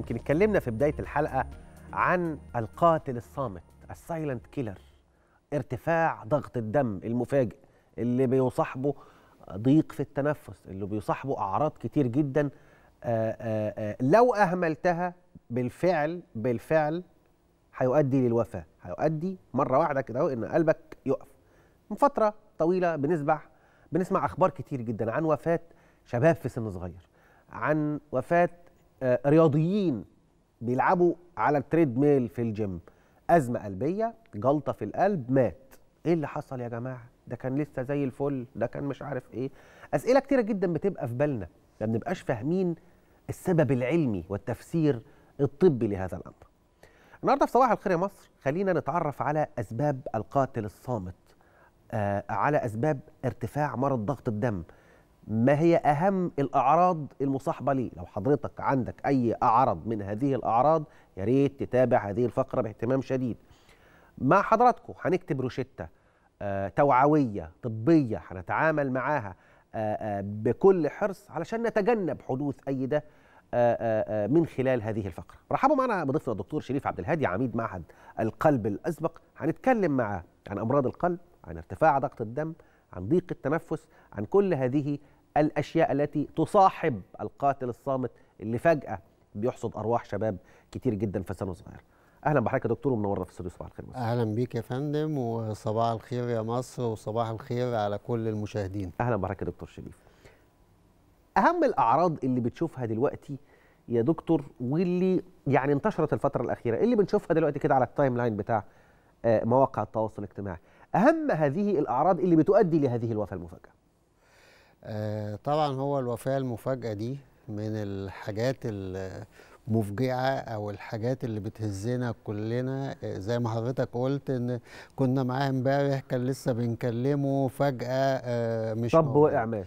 يمكن اتكلمنا في بداية الحلقة عن القاتل الصامت السايلنت كيلر ارتفاع ضغط الدم المفاجئ اللي بيصاحبه ضيق في التنفس اللي بيصاحبه أعراض كتير جدا آآ آه، آآ آه، آه، لو أهملتها بالفعل بالفعل هيؤدي للوفاة هيؤدي مرة واحدة كده إن قلبك يقف من فترة طويلة بنسمع بنسمع أخبار كتير جدا عن وفاة شباب في سن صغير عن وفاة آه، رياضيين بيلعبوا على التريد ميل في الجيم ازمه قلبيه جلطه في القلب مات ايه اللي حصل يا جماعه ده كان لسه زي الفل ده كان مش عارف ايه اسئله كتيره جدا بتبقى في بالنا ما بنبقاش فاهمين السبب العلمي والتفسير الطبي لهذا الامر النهارده في صباح الخير يا مصر خلينا نتعرف على اسباب القاتل الصامت آه على اسباب ارتفاع مرض ضغط الدم ما هي أهم الأعراض المصاحبة ليه لو حضرتك عندك أي أعراض من هذه الأعراض يا ريت تتابع هذه الفقرة باهتمام شديد مع حضراتكم هنكتب روشتة آه، توعوية طبية هنتعامل معاها آه، آه، بكل حرص علشان نتجنب حدوث أي ده من خلال هذه الفقرة رحبوا معنا بضيفنا الدكتور شريف عبد الهادي عميد معهد القلب الأسبق هنتكلم معاه عن أمراض القلب عن ارتفاع ضغط الدم عن ضيق التنفس عن كل هذه الأشياء التي تصاحب القاتل الصامت اللي فجأة بيحصد أرواح شباب كتير جدا في سنه صغيره. اهلا بحضرتك يا دكتور ومنورنا في الاستوديو صباح الخير مصر. اهلا بيك يا فندم وصباح الخير يا مصر وصباح الخير على كل المشاهدين اهلا بحضرتك يا دكتور شريف اهم الاعراض اللي بتشوفها دلوقتي يا دكتور واللي يعني انتشرت الفتره الاخيره اللي بنشوفها دلوقتي كده على التايم لاين بتاع آه، مواقع التواصل الاجتماعي اهم هذه الاعراض اللي بتؤدي لهذه الوفاه المفاجئه آه، طبعا هو الوفاة المفاجأة دي من الحاجات المفجعة أو الحاجات اللي بتهزنا كلنا آه، زي ما حضرتك قلت إن كنا معاه امبارح كان لسه بنكلمه فجأة آه، مش طب وقع مات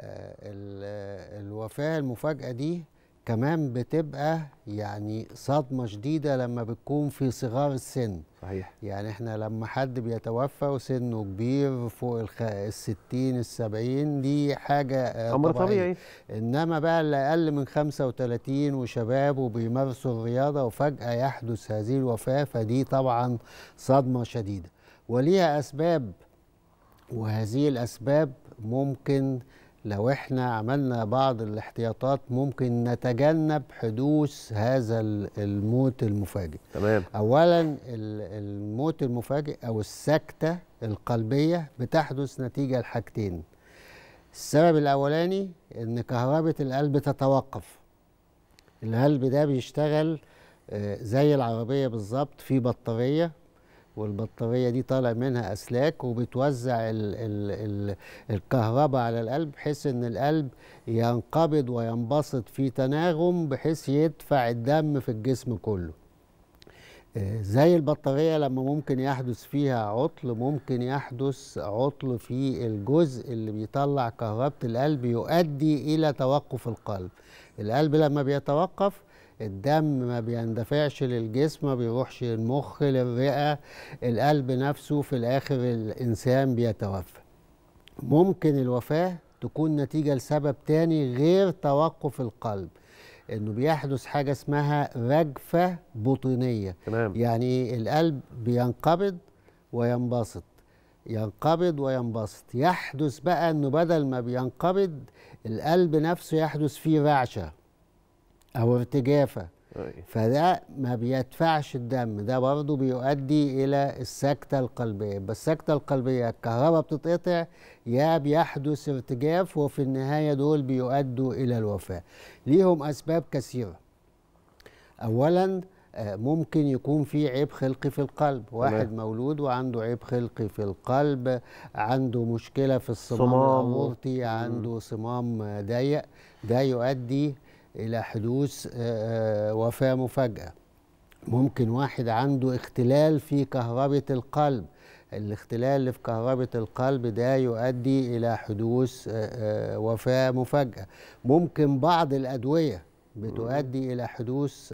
الوفاة المفاجأة دي كمان بتبقى يعني صدمه شديده لما بتكون في صغار السن صحيح يعني احنا لما حد بيتوفى وسنه كبير فوق 60 ال 70 دي حاجه آه، امر طبيعي. طبيعي انما بقى اللي اقل من 35 وشباب وبيمارسوا الرياضه وفجاه يحدث هذه الوفاه فدي طبعا صدمه شديده وليها اسباب وهذه الاسباب ممكن لو احنا عملنا بعض الاحتياطات ممكن نتجنب حدوث هذا الموت المفاجئ تمام اولا الموت المفاجئ او السكته القلبيه بتحدث نتيجه لحاجتين السبب الاولاني ان كهربه القلب تتوقف القلب ده بيشتغل آه، زي العربيه بالظبط في بطاريه والبطاريه دي طالع منها اسلاك وبتوزع الـ الـ الـ الكهرباء على القلب بحيث ان القلب ينقبض وينبسط في تناغم بحيث يدفع الدم في الجسم كله آه، زي البطاريه لما ممكن يحدث فيها عطل ممكن يحدث عطل في الجزء اللي بيطلع كهربه القلب يؤدي الى توقف القلب القلب لما بيتوقف الدم ما بيندفعش للجسم ما بيروحش للمخ للرئة القلب نفسه في الآخر الإنسان بيتوفى ممكن الوفاة تكون نتيجة لسبب تاني غير توقف القلب انه بيحدث حاجه اسمها رجفه بطنيه تمام. يعني القلب بينقبض وينبسط ينقبض وينبسط يحدث بقى انه بدل ما بينقبض القلب نفسه يحدث فيه رعشه او ارتجافه فده ما بيدفعش الدم ده برضه بيؤدي الى السكته القلبيه السكته القلبيه الكهرباء بتتقطع يا بيحدث ارتجاف وفي النهايه دول بيؤدوا الى الوفاه ليهم اسباب كثيره اولا آه، ممكن يكون في عيب خلقي في القلب واحد مم. مولود وعنده عيب خلقي في القلب عنده مشكله في الصمام الاورطي عنده صمام ضيق ده يؤدي الى حدوث آه، آه، وفاه مفاجاه ممكن واحد عنده اختلال في كهربة القلب الاختلال اللي في كهربة القلب ده يؤدي إلى حدوث آه، وفاة مفاجأة ممكن بعض الأدوية بتؤدي إلى حدوث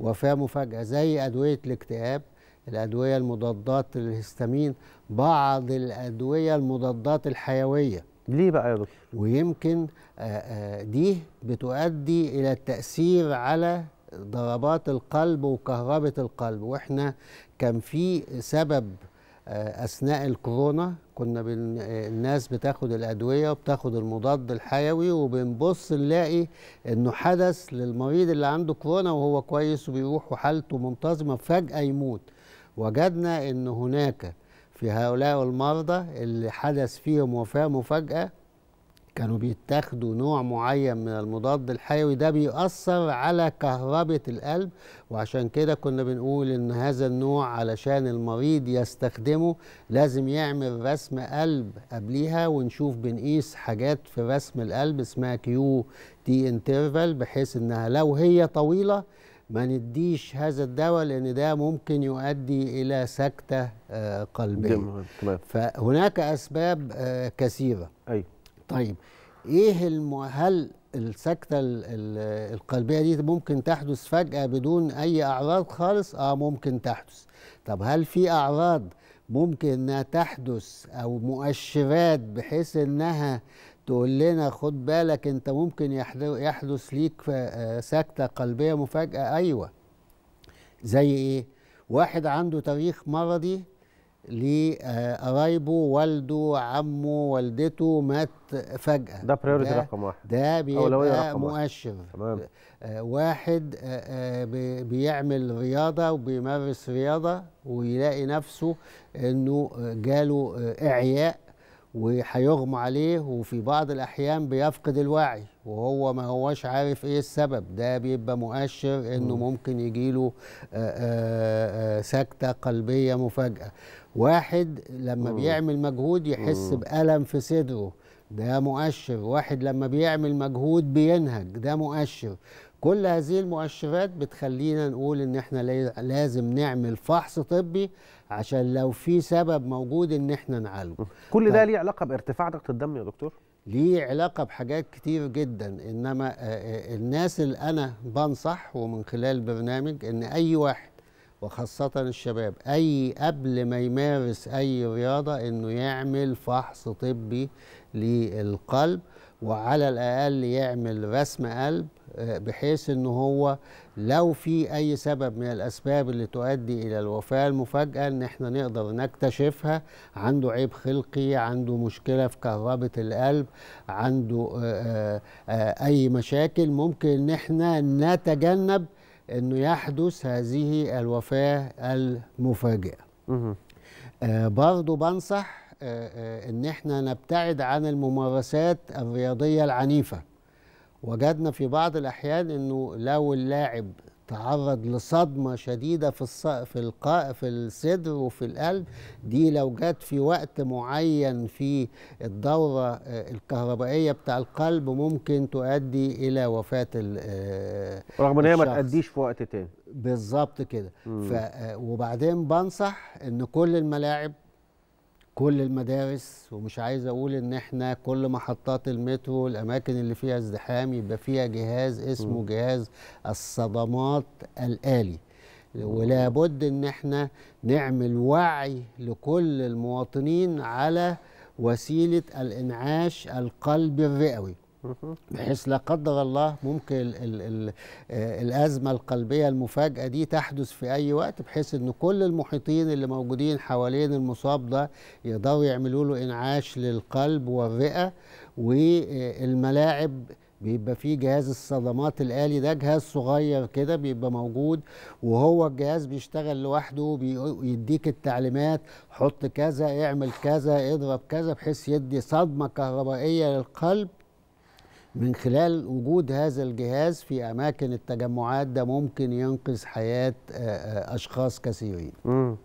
وفاة مفاجأة زي أدوية الاكتئاب الأدوية المضادات للهستامين بعض الأدوية المضادات الحيوية ليه بقى يا دكتور؟ ويمكن آه، آه، دي بتؤدي الى التاثير على ضربات القلب وكهربة القلب واحنا كان في سبب آه، اثناء الكورونا كنا الناس بتاخد الادويه وبتاخد المضاد الحيوي وبنبص نلاقي انه حدث للمريض اللي عنده كورونا وهو كويس وبيروح وحالته منتظمه فجاه يموت وجدنا ان هناك في هؤلاء المرضى اللي حدث فيهم وفاة مفاجأة كانوا بيتاخدوا نوع معين من المضاد الحيوي ده بيأثر على كهربة القلب وعشان كده كنا بنقول ان هذا النوع علشان المريض يستخدمه لازم يعمل رسم قلب قبليها ونشوف بنقيس حاجات في رسم القلب اسمها كيو تي انترفال بحيث انها لو هي طويلة ما نديش هذا الدواء لان ده ممكن يؤدي الى سكته آه، قلبيه تمام فهناك اسباب آه، كثيره ايوه طيب ايه هل السكته القلبيه دي ممكن تحدث فجاه بدون اي اعراض خالص اه ممكن تحدث طب هل في اعراض ممكن انها تحدث او مؤشرات بحيث انها تقول لنا خد بالك انت ممكن يحدث ليك آه، سكتة قلبية مفاجأة أيوة زي إيه؟ واحد عنده تاريخ مرضي لقرايبه آه، والده عمه والدته مات فجأة ده بريورتي رقم واحد ده بيبقى مؤشر تمام. آه، واحد بيعمل رياضة وبيمارس رياضة ويلاقي نفسه انه جاله إعياء وهيغمى عليه وفي بعض الأحيان بيفقد الوعي وهو ما هواش عارف ايه السبب ده بيبقى مؤشر انه ممكن يجيله له سكتة قلبية مفاجئة واحد لما بيعمل مجهود يحس بألم في صدره ده مؤشر واحد لما بيعمل مجهود بينهج ده مؤشر كل هذه المؤشرات بتخلينا نقول ان احنا لازم نعمل فحص طبي عشان لو في سبب موجود ان احنا نعالجه كل ده طيب. ليه علاقه بارتفاع ضغط الدم يا دكتور ليه علاقه بحاجات كتير جدا انما آه، آه، الناس اللي انا بنصح ومن خلال برنامج ان اي واحد وخاصة الشباب أي قبل ما يمارس أي رياضة إنه يعمل فحص طبي للقلب وعلى الأقل يعمل رسم قلب آه، بحيث إن هو لو في اي سبب من الاسباب اللي تؤدي الى الوفاه المفاجاه ان احنا نقدر نكتشفها عنده عيب خلقي عنده مشكله في كهربه القلب عنده آآ آه، آآ آه، آه، اي مشاكل ممكن ان احنا نتجنب انه يحدث هذه الوفاه المفاجئه برضه بنصح ان احنا نبتعد عن الممارسات الرياضيه العنيفه وجدنا في بعض الأحيان أنه لو اللاعب تعرض لصدمة شديدة في الص... في القاء في الصدر وفي القلب دي لو جت في وقت معين في الدورة آه، الكهربائية بتاع القلب ممكن تؤدي إلى وفاة ال آه، رغم إن هي ما تأديش في وقت تاني بالظبط كده ف... آه، وبعدين بنصح إن كل الملاعب كل المدارس ومش عايز اقول ان احنا كل محطات المترو الاماكن اللي فيها ازدحام يبقى فيها جهاز اسمه جهاز الصدمات الالي بد ان احنا نعمل وعي لكل المواطنين على وسيله الانعاش القلبي الرئوي بحيث لا قدر الله ممكن الـ الـ آه، الازمه القلبيه المفاجاه دي تحدث في اي وقت بحيث ان كل المحيطين اللي موجودين حوالين المصاب ده يقدروا يعملوا له انعاش للقلب والرئه والملاعب بيبقى فيه جهاز الصدمات الآلي ده جهاز صغير كده بيبقى موجود وهو الجهاز بيشتغل لوحده بيديك التعليمات حط كذا اعمل كذا اضرب كذا بحيث يدي صدمة كهربائية للقلب من خلال وجود هذا الجهاز في اماكن التجمعات ده ممكن ينقذ حياه آه، آه، اشخاص كثيرين امم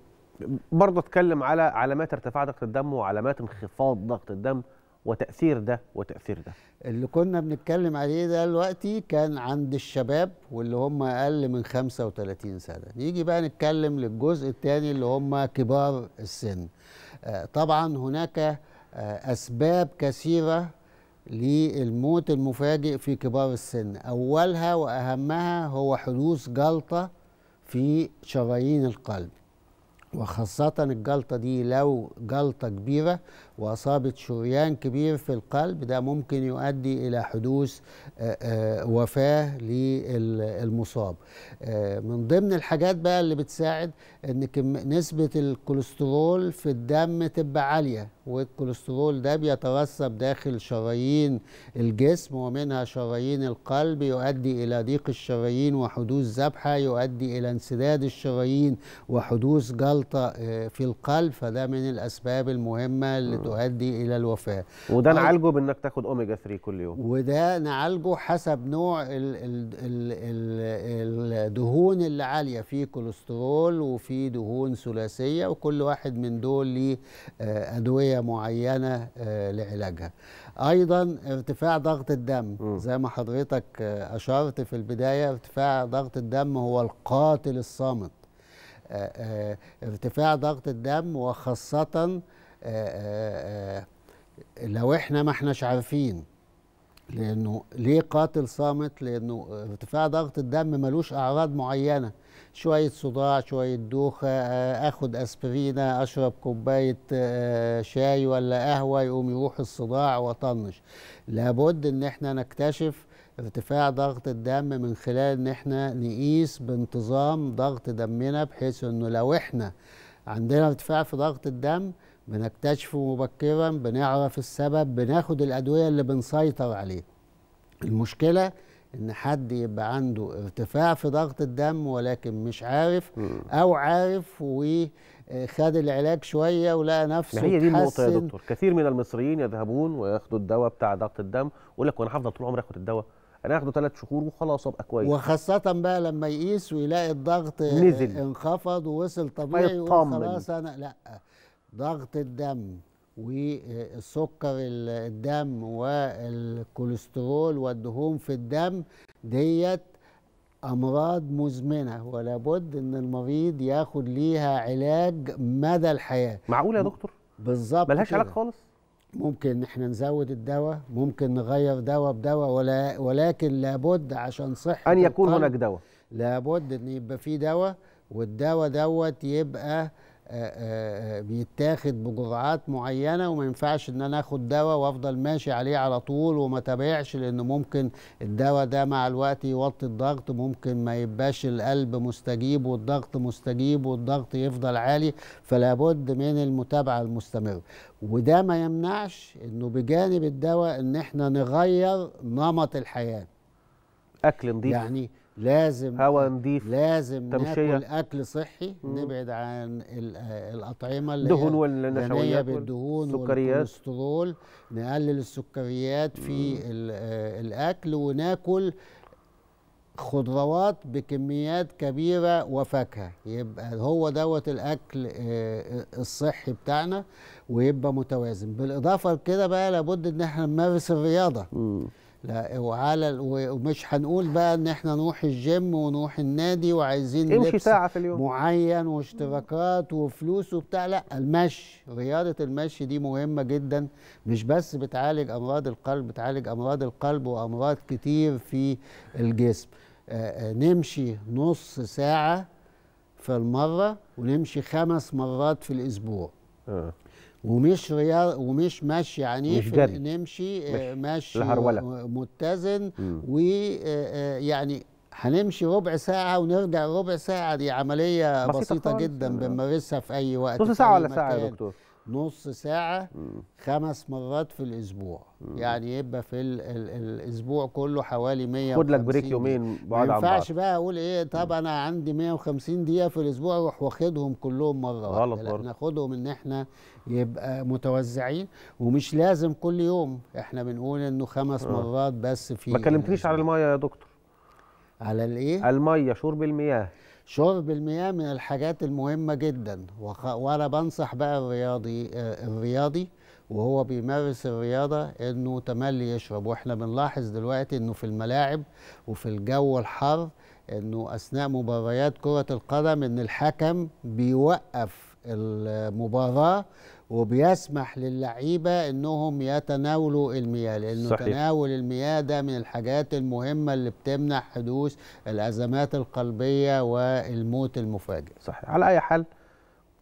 برضه اتكلم على علامات ارتفاع ضغط الدم وعلامات انخفاض ضغط الدم وتاثير ده وتاثير ده اللي كنا بنتكلم عليه ده دلوقتي كان عند الشباب واللي هم اقل من 35 سنه نيجي بقى نتكلم للجزء الثاني اللي هم كبار السن آه، طبعا هناك اسباب كثيره للموت المفاجئ في كبار السن أولها وأهمها هو حدوث جلطة في شرايين القلب وخاصة الجلطة دي لو جلطة كبيرة وأصابت شريان كبير في القلب ده ممكن يؤدي إلى حدوث آه، آه، وفاة للمصاب آه، من ضمن الحاجات بقى اللي بتساعد أن نسبة الكوليسترول في الدم تبقى عالية والكوليسترول ده بيترسب داخل شرايين الجسم ومنها شرايين القلب يؤدي إلى ضيق الشرايين وحدوث ذبحة يؤدي إلى انسداد الشرايين وحدوث جلطة الخلطة آه، في القلب فده من الأسباب المهمة اللي تؤدي إلى الوفاة وده نعالجه بأنك تاخد أوميجا 3 كل يوم وده نعالجه حسب نوع الدهون اللي عالية في كوليسترول وفي دهون ثلاثية وكل واحد من دول ليه آه، أدوية معينة آه، لعلاجها أيضا ارتفاع ضغط الدم زي ما حضرتك أشرت في البداية ارتفاع ضغط الدم هو القاتل الصامت آه، آه، ارتفاع ضغط الدم وخاصة آه، لو احنا ما احناش عارفين لانه ليه قاتل صامت لانه ارتفاع ضغط الدم ملوش اعراض معينه شويه صداع شويه دوخه اخد اسبرينه اشرب كوبايه شاي ولا قهوه يقوم يروح الصداع واطنش لابد ان احنا نكتشف ارتفاع ضغط الدم من خلال ان احنا نقيس بانتظام ضغط دمنا بحيث انه لو احنا عندنا ارتفاع في ضغط الدم بنكتشفه مبكرا بنعرف السبب بناخد الادويه اللي بنسيطر عليه المشكله ان حد يبقى عنده ارتفاع في ضغط الدم ولكن مش عارف او عارف وخد العلاج شويه ولقى نفسه هي دي النقطه يا دكتور كثير من المصريين يذهبون وياخدوا الدواء بتاع ضغط الدم ويقول لك وانا هفضل طول عمري اخد الدواء انا اخده ثلاث شهور وخلاص ابقى كويس وخاصه بقى لما يقيس ويلاقي الضغط نزل انخفض ووصل طبيعي طيب، وخلاص انا لا ضغط الدم والسكر الدم والكوليسترول والدهون في الدم ديت امراض مزمنه ولا بد ان المريض ياخد ليها علاج مدى الحياه معقول يا دكتور بالظبط ملهاش علاج خالص ممكن ان احنا نزود الدواء ممكن نغير دواء بدواء ولا ولكن لابد عشان صحه ان يكون هناك دواء لابد ان يبقى في دواء والدواء دوت يبقى آه، آه، آه، بيتاخد بجرعات معينه وما ينفعش ان انا اخد دواء وافضل ماشي عليه على طول وما تابعش لان ممكن الدواء ده مع الوقت يوطي الضغط ممكن ما يبقاش القلب مستجيب والضغط مستجيب والضغط يفضل عالي فلا بد من المتابعه المستمره وده ما يمنعش انه بجانب الدواء ان احنا نغير نمط الحياه اكل نظيف يعني لازم هواء نضيف لازم تمشية. ناكل اكل صحي مم. نبعد عن الاطعمه اللي الدهون والنشويات بالدهون والكوليسترول نقلل السكريات في الاكل وناكل خضروات بكميات كبيرة وفاكهة يبقى هو دوت الأكل آه، آه، الصحي بتاعنا ويبقى متوازن بالإضافة لكده بقى لابد إن احنا نمارس الرياضة مم. لا وعلى ومش هنقول بقى ان احنا نروح الجيم ونروح النادي وعايزين لبس ساعه في اليوم معين واشتراكات وفلوس وبتاع لا المشي رياضه المشي دي مهمه جدا مش بس بتعالج امراض القلب بتعالج امراض القلب وامراض كتير في الجسم آه، آه، نمشي نص ساعه في المره ونمشي خمس مرات في الاسبوع آه. ومش رياض ومش ماشي يعني مش جري. نمشي آه، مش. ماشي متزن ويعني آه، آه، هنمشي ربع ساعة ونرجع ربع ساعة دي عملية بسيطة, بسيطة جدا بنمارسها في أي وقت نص ساعة ولا ساعة يا دكتور؟ نص ساعة خمس مرات في الأسبوع يعني يبقى في الـ الـ الأسبوع كله حوالي 150 خد لك بريك يومين بعد ما ينفعش بقى أقول إيه طب أنا عندي 150 دقيقة في الأسبوع أروح واخدهم كلهم مرة غلط برضه ناخدهم إن إحنا يبقى متوزعين ومش لازم كل يوم إحنا بنقول إنه خمس آه. مرات بس في ما كلمتنيش على المية يا دكتور على الإيه؟ المية شرب المياه شرب المياه من الحاجات المهمة جدا وأنا بنصح بقى الرياضي آه، الرياضي وهو بيمارس الرياضة إنه تملي يشرب وإحنا بنلاحظ دلوقتي إنه في الملاعب وفي الجو الحر إنه أثناء مباريات كرة القدم إن الحكم بيوقف المباراه وبيسمح للعيبه انهم يتناولوا المياه لانه صحيح. تناول المياه ده من الحاجات المهمه اللي بتمنع حدوث الازمات القلبيه والموت المفاجئ صحيح على اي حال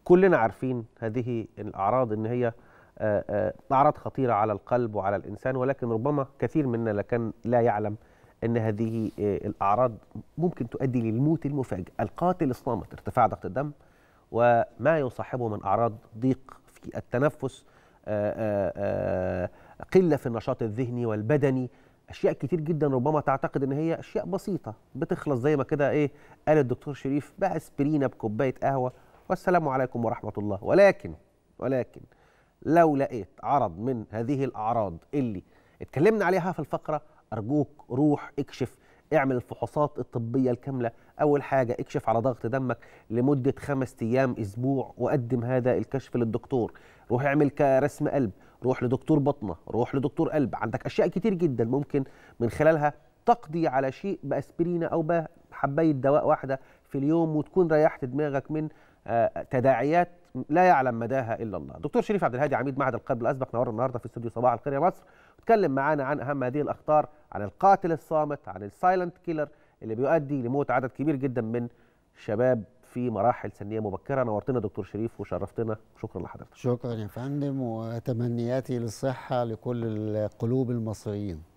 كلنا عارفين هذه الاعراض ان هي آه، آه، اعراض خطيره على القلب وعلى الانسان ولكن ربما كثير منا كان لا يعلم ان هذه آه، الاعراض ممكن تؤدي للموت المفاجئ القاتل الصامت ارتفاع ضغط الدم وما يصاحبه من أعراض ضيق في التنفس آه، آه، آه، قلة في النشاط الذهني والبدني أشياء كتير جدا ربما تعتقد إن هي أشياء بسيطة بتخلص زي ما كده إيه قال الدكتور شريف بأسبرينة بكوباية قهوة والسلام عليكم ورحمة الله ولكن ولكن لو لقيت عرض من هذه الأعراض اللي اتكلمنا عليها في الفقرة أرجوك روح اكشف اعمل الفحوصات الطبيه الكامله اول حاجه اكشف على ضغط دمك لمده خمس ايام اسبوع وقدم هذا الكشف للدكتور روح اعمل رسم قلب روح لدكتور بطنه روح لدكتور قلب عندك اشياء كتير جدا ممكن من خلالها تقضي على شيء باسبرينه او بحبايه دواء واحده في اليوم وتكون ريحت دماغك من آه، تداعيات لا يعلم مداها الا الله. دكتور شريف عبد الهادي عميد معهد القلب الاسبق نورنا النهارده في استوديو صباح الخير يا مصر، اتكلم معانا عن اهم هذه الاخطار عن القاتل الصامت عن السايلنت كيلر اللي بيؤدي لموت عدد كبير جدا من شباب في مراحل سنيه مبكره نورتنا دكتور شريف وشرفتنا شكرا لحضرتك شكرا يا فندم وتمنياتي للصحه لكل القلوب المصريين